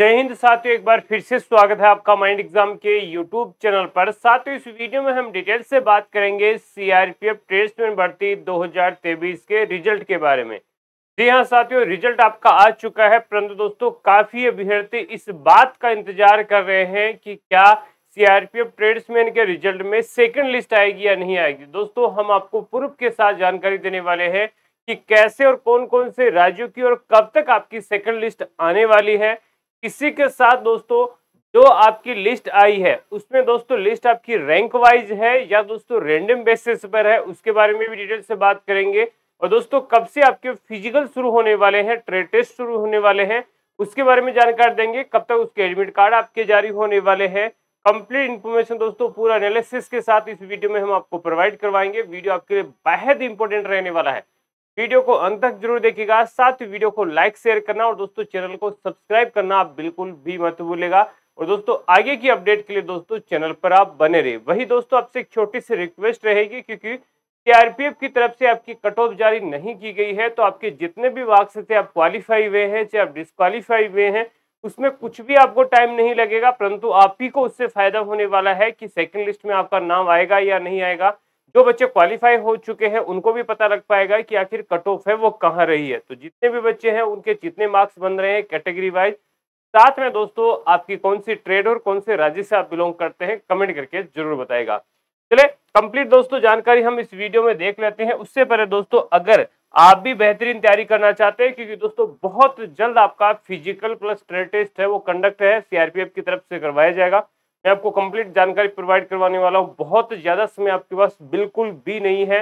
जय हिंद साथियों एक बार फिर से स्वागत है आपका माइंड एग्जाम के यूट्यूब चैनल पर साथियों इस वीडियो में हम डिटेल से बात करेंगे सीआरपीएफ टेस्ट में भर्ती 2023 के रिजल्ट के बारे में जी हाँ साथियों रिजल्ट आपका आ चुका है परंतु दोस्तों काफी अभ्यर्थी इस बात का इंतजार कर रहे हैं कि क्या सीआरपीएफ ट्रेड्समैन के रिजल्ट में सेकंड लिस्ट आएगी या नहीं आएगी दोस्तों हम आपको पूर्व के साथ जानकारी देने वाले हैं कि कैसे और कौन कौन से राज्यों की और कब तक आपकी सेकंड लिस्ट आने वाली है इसी के साथ दोस्तों जो आपकी लिस्ट आई है उसमें दोस्तों लिस्ट आपकी रैंक वाइज है या दोस्तों रेंडम बेसिस पर है उसके बारे में भी डिटेल से बात करेंगे और दोस्तों कब से आपके फिजिकल शुरू होने वाले हैं ट्रेड टेस्ट शुरू होने वाले हैं उसके बारे में जानकारी देंगे कब तक उसके एडमिट कार्ड आपके जारी होने वाले हैं कंप्लीट इन्फॉर्मेशन दोस्तों पूरा एनालिसिस के साथ इस वीडियो में हम आपको प्रोवाइड करवाएंगे वीडियो आपके लिए बेहद इंपॉर्टेंट रहने वाला है वीडियो को अंत तक जरूर देखिएगा साथ ही वीडियो को लाइक शेयर करना और दोस्तों चैनल को सब्सक्राइब करना आप बिल्कुल भी मत भूलेगा और दोस्तों आगे की अपडेट के लिए दोस्तों चैनल पर आप बने रहे वही दोस्तों आपसे एक छोटी सी रिक्वेस्ट रहेगी क्योंकि सीआरपीएफ की तरफ से आपकी कट ऑफ जारी नहीं की गई है तो आपके जितने भी मार्क्स थे आप क्वालिफाई हुए हैं चाहे आप डिस्कालीफाई हुए हैं उसमें कुछ भी आपको टाइम नहीं लगेगा परंतु आप ही को उससे फायदा होने वाला है कि सेकंड लिस्ट में आपका नाम आएगा या नहीं आएगा जो बच्चे क्वालिफाई हो चुके हैं उनको भी पता लग पाएगा कि आखिर कट ऑफ है वो कहाँ रही है तो जितने भी बच्चे हैं उनके जितने मार्क्स बन रहे हैं कैटेगरी वाइज साथ में दोस्तों आपकी कौन सी ट्रेड और कौन से राज्य से आप बिलोंग करते हैं कमेंट करके जरूर बताएगा चले कंप्लीट दोस्तों जानकारी हम इस वीडियो में देख लेते हैं उससे पहले दोस्तों अगर आप भी बेहतरीन तैयारी करना चाहते हैं क्योंकि दोस्तों बहुत जल्द आपका फिजिकल प्लस ट्रेड टेस्ट है वो कंडक्ट है सीआरपीएफ की तरफ से करवाया जाएगा मैं आपको कंप्लीट जानकारी प्रोवाइड करवाने वाला हूँ बहुत ज़्यादा समय आपके पास बिल्कुल भी नहीं है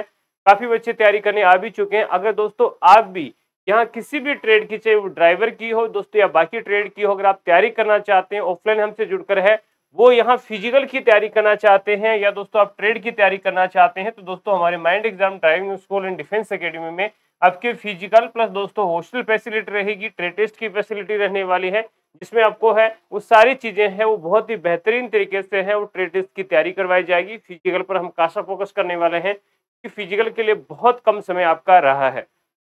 काफ़ी बच्चे तैयारी करने आ भी चुके हैं अगर दोस्तों आप भी यहाँ किसी भी ट्रेड की चाहे वो ड्राइवर की हो दोस्तों या बाकी ट्रेड की हो अगर आप तैयारी करना चाहते हैं ऑफलाइन हमसे जुड़कर है वो यहाँ फिजिकल की तैयारी करना चाहते हैं या दोस्तों आप ट्रेड की तैयारी करना चाहते हैं तो दोस्तों हमारे mind exam driving school and defence academy में आपके फिजिकल प्लस दोस्तों हॉस्टल फैसिलिटी रहेगी ट्रेड टेस्ट की फैसिलिटी रहने वाली है जिसमें आपको है वो सारी चीज़ें हैं वो बहुत ही बेहतरीन तरीके से है वो ट्रेड की तैयारी करवाई जाएगी फिजिकल पर हम कासा फोकस करने वाले हैं कि फिजिकल के लिए बहुत कम समय आपका रहा है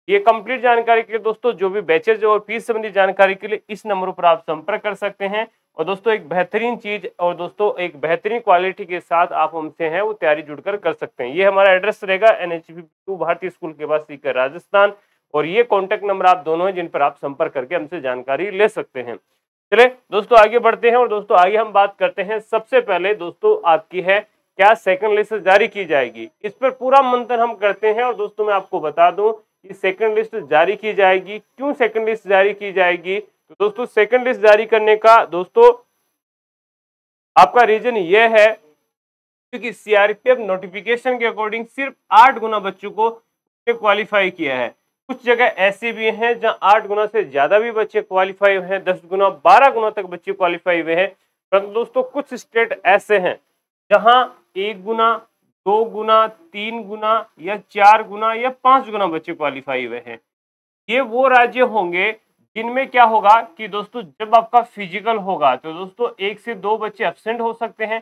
ये कंप्लीट जानकारी के लिए दोस्तों जो भी बैचेज और फीस संबंधी जानकारी के लिए इस नंबर पर आप संपर्क कर सकते हैं और दोस्तों एक बेहतरीन चीज और दोस्तों एक बेहतरीन क्वालिटी के साथ आप हमसे हैं वो तैयारी जुड़कर कर सकते हैं ये हमारा एड्रेस रहेगा एन एच टू भारतीय स्कूल के पास सीकर राजस्थान और ये कॉन्टेक्ट नंबर आप दोनों हैं जिन पर आप संपर्क करके हमसे जानकारी ले सकते हैं चले दोस्तों आगे बढ़ते हैं और दोस्तों आगे हम बात करते हैं सबसे पहले दोस्तों आपकी है क्या सेकंड लिस्ट जारी की जाएगी इस पर पूरा मंथन हम करते हैं और दोस्तों मैं आपको बता दूं कि सेकंड लिस्ट जारी की जाएगी क्यों सेकंड लिस्ट जारी की जाएगी तो दोस्तों सेकंड लिस्ट जारी करने का दोस्तों आपका रीजन यह है क्योंकि सीआरपीएफ नोटिफिकेशन के अकॉर्डिंग सिर्फ आठ गुना बच्चों को क्वालिफाई किया है कुछ जगह ऐसे भी हैं जहां आठ गुना से ज़्यादा भी बच्चे क्वालिफाई हुए हैं दस गुना बारह गुना तक बच्चे क्वालिफाई हुए हैं परंतु दोस्तों कुछ स्टेट ऐसे हैं जहां एक गुना दो गुना तीन गुना या चार गुना या पांच गुना बच्चे क्वालिफाई हुए हैं ये वो राज्य होंगे जिनमें क्या होगा कि दोस्तों जब आपका फिजिकल होगा तो दोस्तों एक से दो बच्चे एबसेंट हो सकते हैं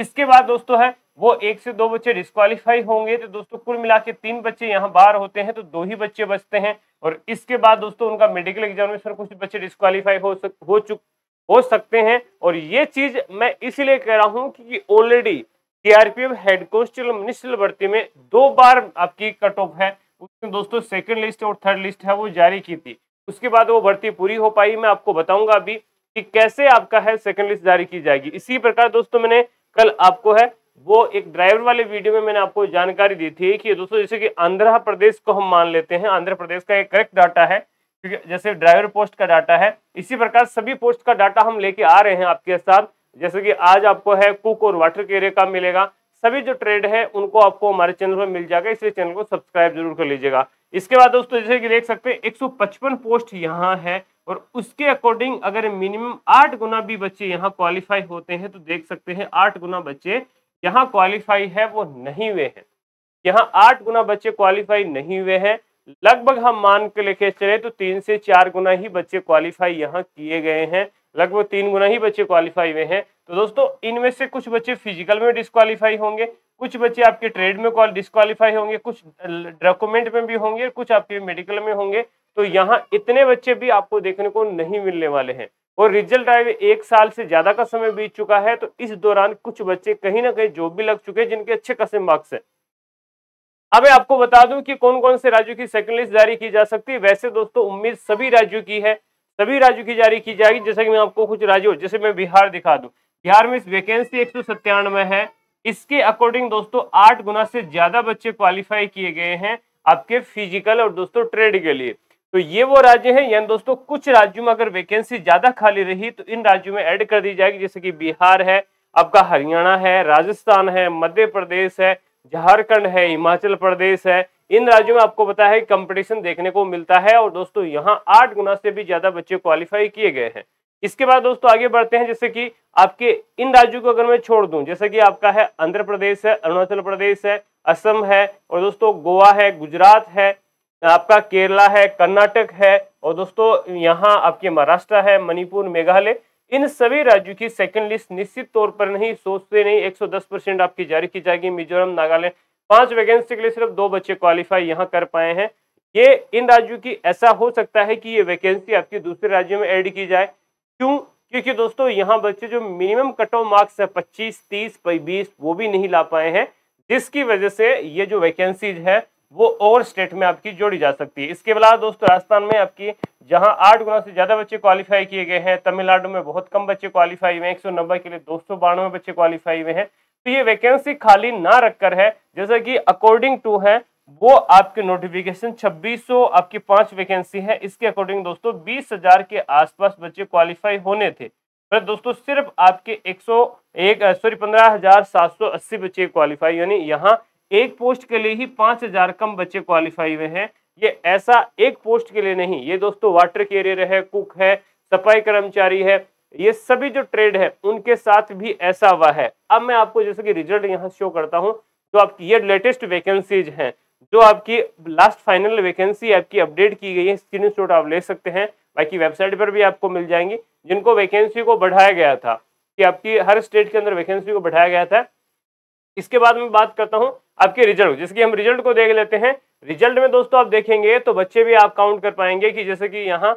इसके बाद दोस्तों है वो एक से दो बच्चे डिस्कालीफाई होंगे तो दोस्तों कुल मिला के तीन बच्चे यहाँ बाहर होते हैं तो दो ही बच्चे बचते हैं और इसके बाद दोस्तों उनका मेडिकल एग्जामिनेशन कुछ बच्चे डिस्कालीफाई हो सक हो चुक हो सकते हैं और ये चीज मैं इसलिए कह रहा हूँ कि already CRPF head constable ministerial भर्ती में दो बार आपकी कट ऑफ है उसने दोस्तों सेकेंड लिस्ट और थर्ड लिस्ट है वो जारी की थी उसके बाद वो भर्ती पूरी हो पाई मैं आपको बताऊंगा अभी कि कैसे आपका है सेकंड लिस्ट जारी की जाएगी इसी प्रकार दोस्तों मैंने कल आपको है वो एक ड्राइवर वाले वीडियो में मैंने आपको जानकारी दी थी कि दोस्तों जैसे कि आंध्र प्रदेश को हम मान लेते हैं आंध्र प्रदेश का एक करेक्ट डाटा है क्योंकि जैसे ड्राइवर पोस्ट का डाटा है इसी प्रकार सभी पोस्ट का डाटा हम लेके आ रहे हैं आपके साथ जैसे कि आज आपको है कुक और वाटर केरियर का मिलेगा सभी जो ट्रेड है उनको आपको हमारे चैनल पर मिल जाएगा इसलिए चैनल को सब्सक्राइब जरूर कर लीजिएगा इसके बाद दोस्तों जैसे कि देख सकते हैं 155 पोस्ट यहाँ है और उसके अकॉर्डिंग अगर मिनिमम आठ गुना भी बच्चे यहाँ क्वालिफाई होते हैं तो देख सकते हैं आठ गुना बच्चे यहाँ क्वालिफाई है वो नहीं हुए हैं यहाँ आठ गुना बच्चे क्वालिफाई नहीं हुए हैं लगभग हम मान के लेके चले तो तीन से चार गुना ही बच्चे क्वालिफाई यहाँ किए गए हैं लगभग तीन गुना ही बच्चे क्वालिफाई हुए हैं तो दोस्तों इनमें से कुछ बच्चे फिजिकल में डिस्कालीफाई होंगे कुछ बच्चे आपके ट्रेड में डिस्कालीफाई होंगे कुछ डॉक्यूमेंट में भी होंगे कुछ आपके मेडिकल में होंगे तो यहाँ इतने बच्चे भी आपको देखने को नहीं मिलने वाले हैं और रिजल्ट आए एक साल से ज्यादा का समय बीत चुका है तो इस दौरान कुछ बच्चे कहीं ना कहीं जॉब भी लग चुके हैं जिनके अच्छे कसे मार्क्स हैं अब मैं आपको बता दूं कि कौन कौन से राज्यों की सेकंड लिस्ट जारी की जा सकती है वैसे दोस्तों उम्मीद सभी राज्यों की है सभी राज्यों की जारी की जाएगी जैसा कि मैं आपको कुछ राज्यों जैसे मैं बिहार दिखा दूं बिहार में वैकेंसी एक है इसके अकॉर्डिंग दोस्तों आठ गुना से ज्यादा बच्चे क्वालिफाई किए गए हैं आपके फिजिकल और दोस्तों ट्रेड के लिए तो ये वो राज्य हैं यानी दोस्तों कुछ राज्यों में अगर वैकेंसी ज्यादा खाली रही तो इन राज्यों में ऐड कर दी जाएगी जैसे कि बिहार है आपका हरियाणा है राजस्थान है मध्य प्रदेश है झारखंड है हिमाचल प्रदेश है इन राज्यों में आपको पता है कंपटीशन देखने को मिलता है और दोस्तों यहाँ आठ गुना से भी ज्यादा बच्चे क्वालिफाई किए गए हैं इसके बाद दोस्तों आगे बढ़ते हैं जैसे कि आपके इन राज्यों को अगर मैं छोड़ दूं जैसे कि आपका है आंध्र प्रदेश है अरुणाचल प्रदेश है असम है और दोस्तों गोवा है गुजरात है आपका केरला है कर्नाटक है और दोस्तों यहाँ आपके महाराष्ट्र है मणिपुर मेघालय इन सभी राज्यों की सेकंड लिस्ट निश्चित तौर पर नहीं सोचते नहीं 110 परसेंट आपकी जारी की जाएगी मिजोरम नागालैंड पांच वैकेंसी के लिए सिर्फ दो बच्चे क्वालिफाई यहाँ कर पाए हैं ये इन राज्यों की ऐसा हो सकता है कि ये वैकेंसी आपकी दूसरे राज्यों में ऐड की जाए क्यों क्योंकि दोस्तों यहाँ बच्चे जो मिनिमम कट ऑफ मार्क्स है पच्चीस तीस बीस वो भी नहीं ला पाए हैं जिसकी वजह से ये जो वैकेंसीज है वो और स्टेट में आपकी जोड़ी जा सकती है इसके अलावा दोस्तों राजस्थान में आपकी जहां आठ गुना से ज्यादा बच्चे क्वालिफाई किए गए हैं तमिलनाडु में बहुत कम बच्चे क्वालिफाई हुए हैं एक के लिए दो सौ बच्चे क्वालिफाई हुए हैं तो ये वैकेंसी खाली ना रखकर है जैसा कि अकॉर्डिंग टू है वो आपके नोटिफिकेशन 2600 आपकी पांच वैकेंसी है इसके अकॉर्डिंग दोस्तों हजार के आसपास बच्चे क्वालिफाई होने थे पर दोस्तों सिर्फ आपके एक एक सॉरी अस्सी बच्चे क्वालिफाई यानी यहाँ एक पोस्ट के लिए ही पांच हजार कम बच्चे क्वालिफाई हुए हैं ये ऐसा एक पोस्ट के लिए नहीं ये दोस्तों वाटर कैरियर है कुक है सफाई कर्मचारी है ये सभी जो ट्रेड है उनके साथ भी ऐसा हुआ है अब मैं आपको जैसे कि रिजल्ट यहाँ शो करता हूँ तो आपकी ये लेटेस्ट वैकेंसीज हैं जो आपकी लास्ट फाइनल वैकेंसी आपकी अपडेट की गई है स्क्रीन आप ले सकते हैं बाकी वेबसाइट पर भी आपको मिल जाएंगी जिनको वैकेंसी को बढ़ाया गया था कि आपकी हर स्टेट के अंदर वैकेंसी को बढ़ाया गया था इसके बाद मैं बात करता हूँ आपके रिजल्ट जिसकी हम रिजल्ट को देख लेते हैं रिजल्ट में दोस्तों आप देखेंगे तो बच्चे भी आप काउंट कर पाएंगे कि जैसे कि यहाँ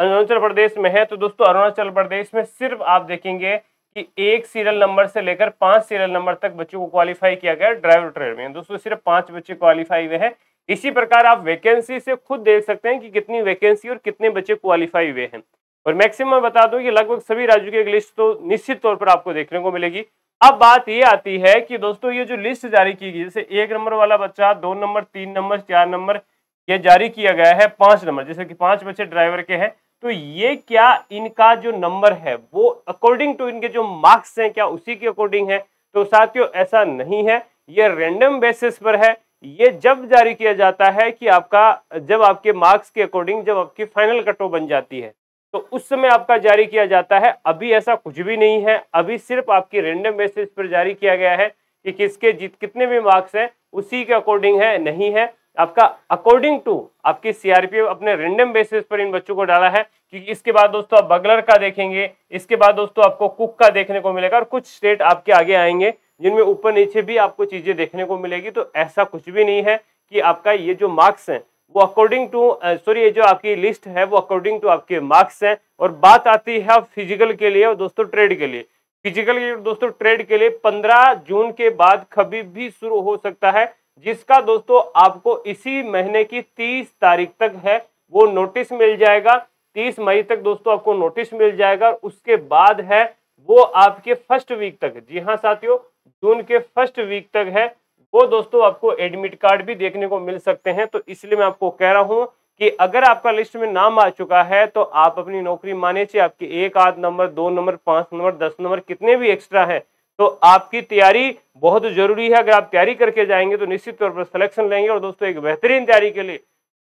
अरुणाचल प्रदेश में है तो दोस्तों अरुणाचल प्रदेश में सिर्फ आप देखेंगे कि एक सीरियल नंबर से लेकर पांच सीरियल नंबर तक बच्चों को क्वालिफाई किया गया ड्राइवर ट्रेड में दोस्तों सिर्फ पांच बच्चे क्वालिफाई हुए हैं इसी प्रकार आप वैकेंसी से खुद देख सकते हैं कि कितनी वैकेंसी और कितने बच्चे क्वालिफाई हुए हैं और मैक्सिमम बता दूं कि लगभग सभी राज्यों की एक लिस्ट तो निश्चित तौर पर आपको देखने को मिलेगी अब बात ये आती है कि दोस्तों ये जो लिस्ट जारी की गई जैसे एक नंबर वाला बच्चा दो नंबर तीन नंबर चार नंबर यह जारी किया गया है पांच नंबर जैसे कि पांच बच्चे ड्राइवर के हैं तो ये क्या इनका जो नंबर है वो अकॉर्डिंग टू इनके जो मार्क्स हैं क्या उसी के अकॉर्डिंग है तो साथियों ऐसा नहीं है ये रेंडम बेसिस पर है ये जब जारी किया जाता है कि आपका जब आपके मार्क्स के अकॉर्डिंग जब आपकी फाइनल कटो बन जाती है तो उस समय आपका जारी किया जाता है अभी ऐसा कुछ भी नहीं है अभी सिर्फ आपकी रेंडम बेसिस पर जारी किया गया है कि किसके जीत कितने भी मार्क्स हैं उसी के अकॉर्डिंग है नहीं है आपका अकॉर्डिंग टू आपकी सीआरपी अपने रेंडम बेसिस पर इन बच्चों को डाला है क्योंकि इसके बाद दोस्तों आप बगलर का देखेंगे इसके बाद दोस्तों आपको कुक का देखने को मिलेगा और कुछ स्टेट आपके आगे आएंगे जिनमें ऊपर नीचे भी आपको चीजें देखने को मिलेगी तो ऐसा कुछ भी नहीं है कि आपका ये जो मार्क्स है वो अकॉर्डिंग टू सॉरी ये जो आपकी लिस्ट है वो अकॉर्डिंग टू आपके मार्क्स है और बात आती है फिजिकल के लिए और दोस्तों ट्रेड के लिए फिजिकल दोस्तों ट्रेड के लिए 15 जून के बाद कभी भी शुरू हो सकता है जिसका दोस्तों आपको इसी महीने की तीस तारीख तक है वो नोटिस मिल जाएगा तीस मई तक दोस्तों आपको नोटिस मिल जाएगा उसके बाद है वो आपके फर्स्ट वीक तक जी हाँ साथियों जून के फर्स्ट वीक तक है वो दोस्तों आपको एडमिट कार्ड भी देखने को मिल सकते हैं तो इसलिए मैं आपको कह रहा हूँ कि अगर आपका लिस्ट में नाम आ चुका है तो आप अपनी नौकरी माने चाहिए आपके एक आध नंबर दो नंबर पाँच नंबर दस नंबर कितने भी एक्स्ट्रा है तो आपकी तैयारी बहुत जरूरी है अगर आप तैयारी करके जाएंगे तो निश्चित तौर पर सिलेक्शन लेंगे और दोस्तों एक बेहतरीन तैयारी के लिए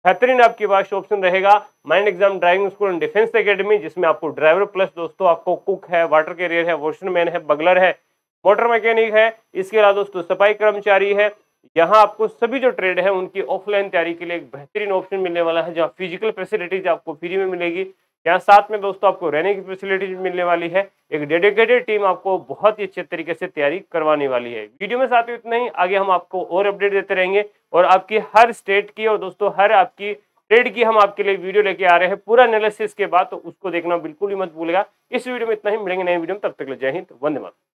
बेहतरीन आपके पास ऑप्शन रहेगा mind exam driving school and defence academy जिसमें आपको ड्राइवर प्लस दोस्तों आपको कुक है वाटर कैरियर है वॉशरमैन है बगलर है मोटर मैकेनिक है इसके अलावा दोस्तों सफाई कर्मचारी है यहाँ आपको सभी जो ट्रेड है उनकी ऑफलाइन तैयारी के लिए एक बेहतरीन ऑप्शन मिलने वाला है जहाँ फिजिकल फैसिलिटीज आपको फ्री में मिलेगी यहाँ साथ में दोस्तों आपको रहने की फैसिलिटी मिलने वाली है एक डेडिकेटेड टीम आपको बहुत ही अच्छे तरीके से तैयारी करवाने वाली है वीडियो में साथ इतना ही आगे हम आपको और अपडेट देते रहेंगे और आपकी हर स्टेट की और दोस्तों हर आपकी ट्रेड की हम आपके लिए वीडियो लेके आ रहे हैं पूरा एनालिसिस के बाद तो उसको देखना बिल्कुल ही मत भूलेगा इस वीडियो में इतना ही मिलेंगे नए वीडियो में तब तक ले जय हिंद वंदे मातरम